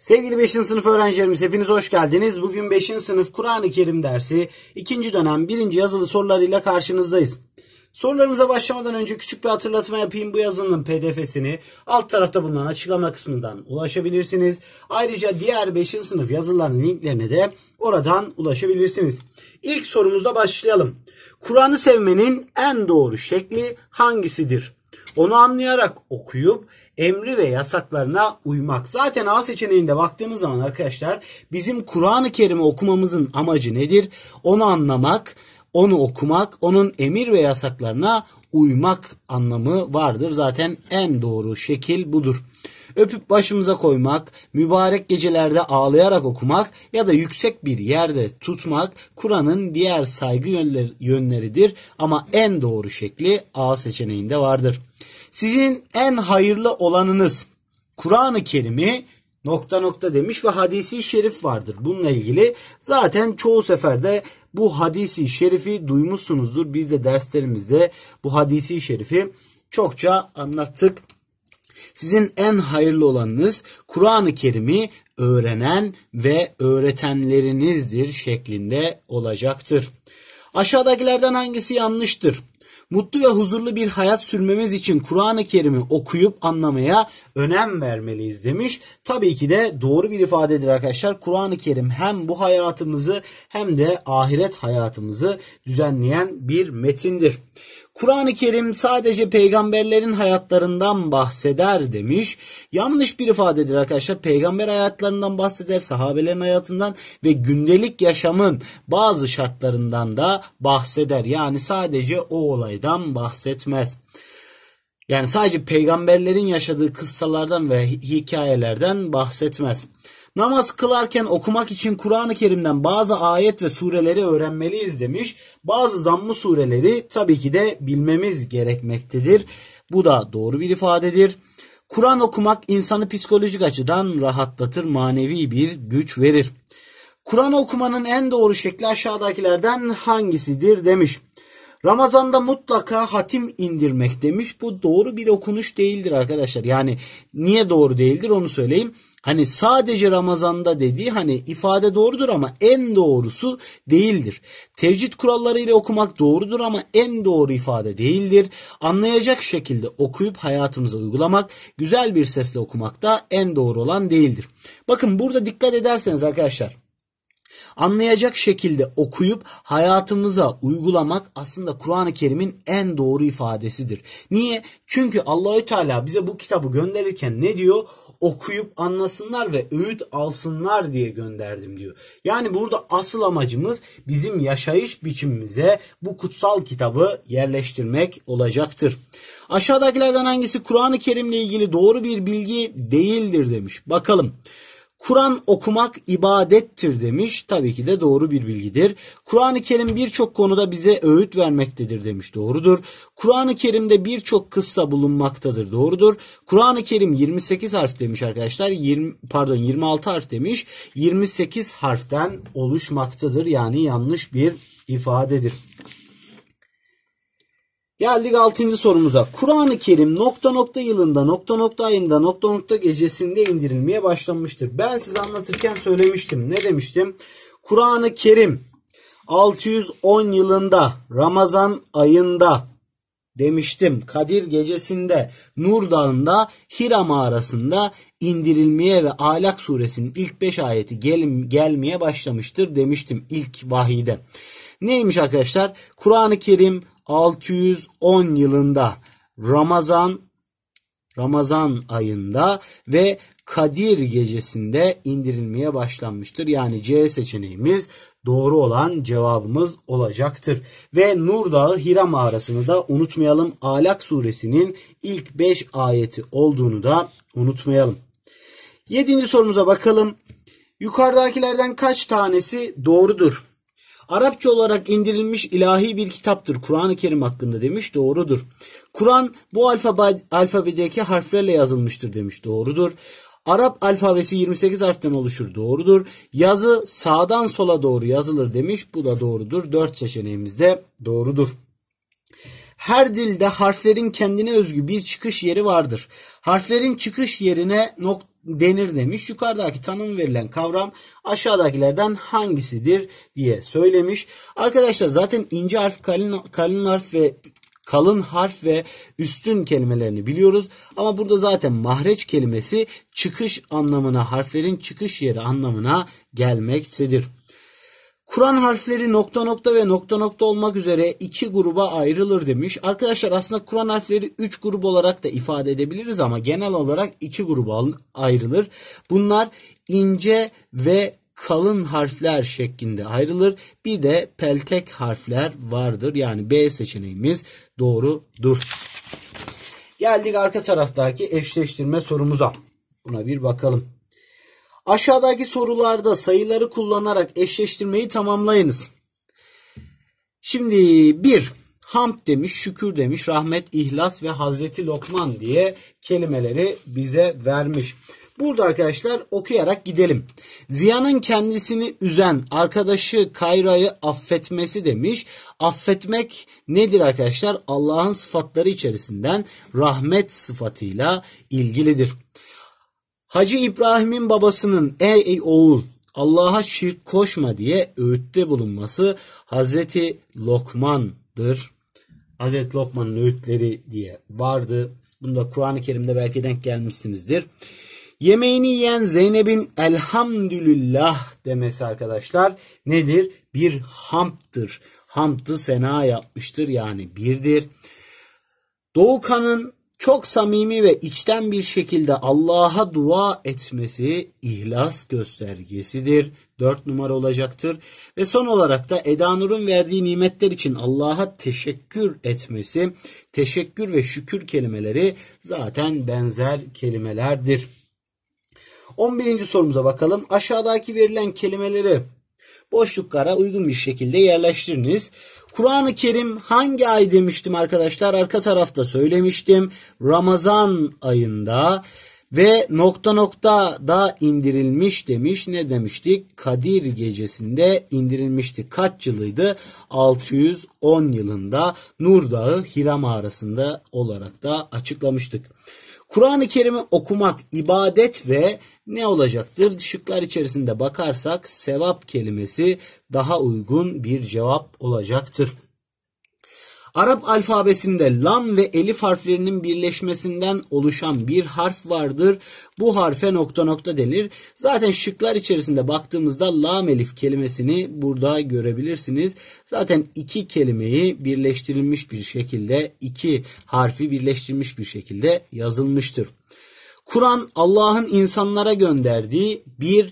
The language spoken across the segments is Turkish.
Sevgili 5. sınıf öğrencilerimiz hepiniz hoş geldiniz. Bugün 5. sınıf Kur'an-ı Kerim dersi 2. dönem 1. yazılı sorularıyla karşınızdayız. Sorularımıza başlamadan önce küçük bir hatırlatma yapayım. Bu yazının pdf'sini alt tarafta bulunan açıklama kısmından ulaşabilirsiniz. Ayrıca diğer 5. sınıf yazılarının linklerine de oradan ulaşabilirsiniz. İlk sorumuzla başlayalım. Kur'an'ı sevmenin en doğru şekli hangisidir? Onu anlayarak okuyup emri ve yasaklarına uymak. Zaten A seçeneğinde baktığınız zaman arkadaşlar bizim Kur'an-ı Kerim'i okumamızın amacı nedir? Onu anlamak, onu okumak, onun emir ve yasaklarına uymak anlamı vardır. Zaten en doğru şekil budur öpüp başımıza koymak, mübarek gecelerde ağlayarak okumak ya da yüksek bir yerde tutmak Kur'an'ın diğer saygı yönleridir ama en doğru şekli A seçeneğinde vardır. Sizin en hayırlı olanınız Kur'an-ı Kerim'i nokta nokta demiş ve hadisi şerif vardır. Bununla ilgili zaten çoğu seferde bu hadisi şerifi duymuşsunuzdur. Biz de derslerimizde bu hadisi şerifi çokça anlattık. Sizin en hayırlı olanınız Kur'an-ı Kerim'i öğrenen ve öğretenlerinizdir şeklinde olacaktır. Aşağıdakilerden hangisi yanlıştır? Mutlu ve huzurlu bir hayat sürmemiz için Kur'an-ı Kerim'i okuyup anlamaya önem vermeliyiz demiş. Tabii ki de doğru bir ifadedir arkadaşlar. Kur'an-ı Kerim hem bu hayatımızı hem de ahiret hayatımızı düzenleyen bir metindir. Kur'an-ı Kerim sadece peygamberlerin hayatlarından bahseder demiş. Yanlış bir ifadedir arkadaşlar. Peygamber hayatlarından bahseder, sahabelerin hayatından ve gündelik yaşamın bazı şartlarından da bahseder. Yani sadece o olaydan bahsetmez. Yani sadece peygamberlerin yaşadığı kıssalardan ve hikayelerden bahsetmez. Namaz kılarken okumak için Kur'an-ı Kerim'den bazı ayet ve sureleri öğrenmeliyiz demiş. Bazı zammı sureleri tabii ki de bilmemiz gerekmektedir. Bu da doğru bir ifadedir. Kur'an okumak insanı psikolojik açıdan rahatlatır, manevi bir güç verir. Kur'an okumanın en doğru şekli aşağıdakilerden hangisidir demiş. Ramazanda mutlaka hatim indirmek demiş. Bu doğru bir okunuş değildir arkadaşlar. Yani niye doğru değildir onu söyleyeyim. Hani sadece Ramazan'da dediği hani ifade doğrudur ama en doğrusu değildir. Tevcid kuralları ile okumak doğrudur ama en doğru ifade değildir. Anlayacak şekilde okuyup hayatımıza uygulamak, güzel bir sesle okumak da en doğru olan değildir. Bakın burada dikkat ederseniz arkadaşlar anlayacak şekilde okuyup hayatımıza uygulamak aslında Kur'an-ı Kerim'in en doğru ifadesidir. Niye? Çünkü Allahü Teala bize bu kitabı gönderirken ne diyor? okuyup anlasınlar ve öğüt alsınlar diye gönderdim diyor. Yani burada asıl amacımız bizim yaşayış biçimimize bu kutsal kitabı yerleştirmek olacaktır. Aşağıdakilerden hangisi Kur'an-ı Kerim'le ilgili doğru bir bilgi değildir demiş. Bakalım. Kur'an okumak ibadettir demiş. Tabii ki de doğru bir bilgidir. Kur'an-ı Kerim birçok konuda bize öğüt vermektedir demiş. Doğrudur. Kur'an-ı Kerim'de birçok kıssa bulunmaktadır. Doğrudur. Kur'an-ı Kerim 28 harf demiş arkadaşlar. 20 pardon 26 harf demiş. 28 harften oluşmaktadır. Yani yanlış bir ifadedir. Geldik 6. sorumuza. Kur'an-ı Kerim nokta nokta yılında nokta nokta ayında nokta nokta gecesinde indirilmeye başlanmıştır. Ben size anlatırken söylemiştim. Ne demiştim? Kur'an-ı Kerim 610 yılında Ramazan ayında demiştim. Kadir gecesinde Nur Dağı'nda Hira mağarasında indirilmeye ve Alak suresinin ilk 5 ayeti gel gelmeye başlamıştır demiştim ilk vahide. Neymiş arkadaşlar? Kur'an-ı Kerim 610 yılında Ramazan Ramazan ayında ve Kadir gecesinde indirilmeye başlanmıştır. Yani C seçeneğimiz doğru olan cevabımız olacaktır. Ve Nur Dağı Hira mağarasını da unutmayalım. Alak suresinin ilk 5 ayeti olduğunu da unutmayalım. 7. sorumuza bakalım. Yukarıdakilerden kaç tanesi doğrudur? Arapça olarak indirilmiş ilahi bir kitaptır Kur'an-ı Kerim hakkında demiş doğrudur. Kur'an bu alfabe, alfabedeki harflerle yazılmıştır demiş doğrudur. Arap alfabesi 28 harften oluşur doğrudur. Yazı sağdan sola doğru yazılır demiş bu da doğrudur. 4 seçeneğimiz de doğrudur. Her dilde harflerin kendine özgü bir çıkış yeri vardır. Harflerin çıkış yerine nok denir demiş. Yukarıdaki tanım verilen kavram aşağıdakilerden hangisidir diye söylemiş. Arkadaşlar zaten ince harf, kalın, kalın harf ve kalın harf ve üstün kelimelerini biliyoruz. Ama burada zaten mahreç kelimesi çıkış anlamına, harflerin çıkış yeri anlamına gelmektedir. Kur'an harfleri nokta nokta ve nokta nokta olmak üzere iki gruba ayrılır demiş. Arkadaşlar aslında Kur'an harfleri üç grup olarak da ifade edebiliriz ama genel olarak iki gruba ayrılır. Bunlar ince ve kalın harfler şeklinde ayrılır. Bir de peltek harfler vardır. Yani B seçeneğimiz doğrudur. Geldik arka taraftaki eşleştirme sorumuza. Buna bir bakalım. Aşağıdaki sorularda sayıları kullanarak eşleştirmeyi tamamlayınız. Şimdi bir hamd demiş, şükür demiş, rahmet, ihlas ve Hazreti Lokman diye kelimeleri bize vermiş. Burada arkadaşlar okuyarak gidelim. Ziya'nın kendisini üzen arkadaşı Kayra'yı affetmesi demiş. Affetmek nedir arkadaşlar? Allah'ın sıfatları içerisinden rahmet sıfatıyla ilgilidir. Hacı İbrahim'in babasının ey, ey oğul Allah'a şirk koşma diye öğütte bulunması Hazreti Lokman'dır. Hazreti Lokman'ın öğütleri diye vardı. Bunu da Kur'an-ı Kerim'de belki denk gelmişsinizdir. Yemeğini yiyen Zeynep'in elhamdülillah demesi arkadaşlar nedir? Bir hamptır. Hamdı sena yapmıştır yani birdir. Doğukan'ın çok samimi ve içten bir şekilde Allah'a dua etmesi ihlas göstergesidir. Dört numara olacaktır. Ve son olarak da Edanur'un verdiği nimetler için Allah'a teşekkür etmesi, teşekkür ve şükür kelimeleri zaten benzer kelimelerdir. 11. sorumuza bakalım. Aşağıdaki verilen kelimeleri boşluklara uygun bir şekilde yerleştiriniz. Kur'an-ı Kerim hangi ay demiştim arkadaşlar? Arka tarafta söylemiştim. Ramazan ayında ve nokta nokta da indirilmiş demiş. Ne demiştik? Kadir gecesinde indirilmişti. Kaç yılıydı? 610 yılında Nur Dağı Hira mağarasında olarak da açıklamıştık. Kur'an-ı Kerim'i okumak ibadet ve ne olacaktır? Şıklar içerisinde bakarsak sevap kelimesi daha uygun bir cevap olacaktır. Arap alfabesinde lam ve elif harflerinin birleşmesinden oluşan bir harf vardır. Bu harfe nokta nokta denir. Zaten şıklar içerisinde baktığımızda lam elif kelimesini burada görebilirsiniz. Zaten iki kelimeyi birleştirilmiş bir şekilde, iki harfi birleştirilmiş bir şekilde yazılmıştır. Kur'an Allah'ın insanlara gönderdiği bir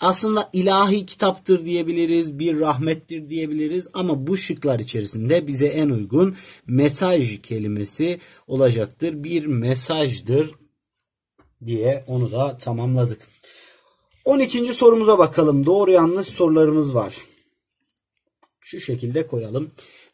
aslında ilahi kitaptır diyebiliriz, bir rahmettir diyebiliriz ama bu şıklar içerisinde bize en uygun mesaj kelimesi olacaktır. Bir mesajdır diye onu da tamamladık. 12. sorumuza bakalım. Doğru yanlış sorularımız var. Şu şekilde koyalım.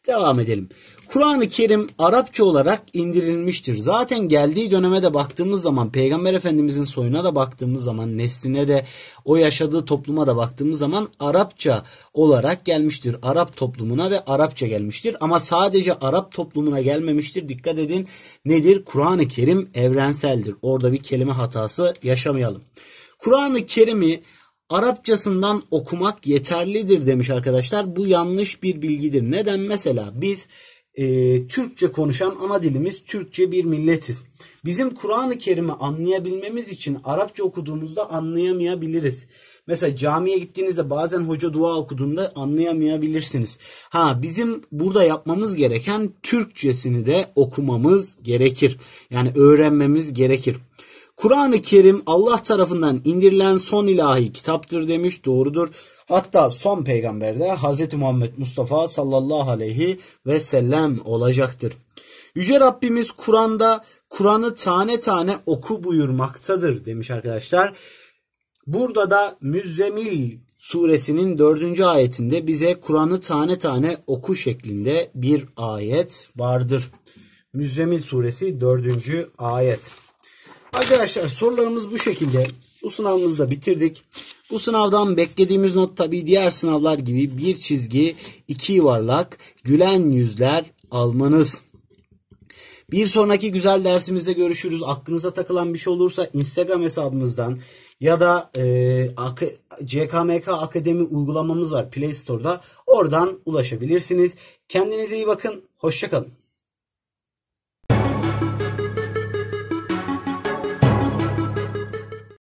Devam edelim. Kur'an-ı Kerim Arapça olarak indirilmiştir. Zaten geldiği döneme de baktığımız zaman Peygamber Efendimizin soyuna da baktığımız zaman nesline de o yaşadığı topluma da baktığımız zaman Arapça olarak gelmiştir. Arap toplumuna ve Arapça gelmiştir. Ama sadece Arap toplumuna gelmemiştir. Dikkat edin nedir? Kur'an-ı Kerim evrenseldir. Orada bir kelime hatası yaşamayalım. Kur'an-ı Kerim'i Arapçasından okumak yeterlidir demiş arkadaşlar. Bu yanlış bir bilgidir. Neden? Mesela biz e, Türkçe konuşan ana dilimiz Türkçe bir milletiz. Bizim Kur'an-ı Kerim'i anlayabilmemiz için Arapça okuduğumuzda anlayamayabiliriz. Mesela camiye gittiğinizde bazen hoca dua okuduğunda anlayamayabilirsiniz. Ha bizim burada yapmamız gereken Türkçesini de okumamız gerekir. Yani öğrenmemiz gerekir. Kur'an-ı Kerim Allah tarafından indirilen son ilahi kitaptır demiş doğrudur. Hatta son peygamber de Hz. Muhammed Mustafa sallallahu aleyhi ve sellem olacaktır. Yüce Rabbimiz Kur'an'da Kur'an'ı tane tane oku buyurmaktadır demiş arkadaşlar. Burada da Müzzemil suresinin dördüncü ayetinde bize Kur'an'ı tane tane oku şeklinde bir ayet vardır. Müzzemil suresi dördüncü ayet. Arkadaşlar sorularımız bu şekilde. Bu sınavımızı da bitirdik. Bu sınavdan beklediğimiz not tabi diğer sınavlar gibi bir çizgi, iki yuvarlak, gülen yüzler almanız. Bir sonraki güzel dersimizde görüşürüz. Aklınıza takılan bir şey olursa Instagram hesabımızdan ya da e, AK, CKMK Akademi uygulamamız var Play Store'da. Oradan ulaşabilirsiniz. Kendinize iyi bakın. Hoşçakalın.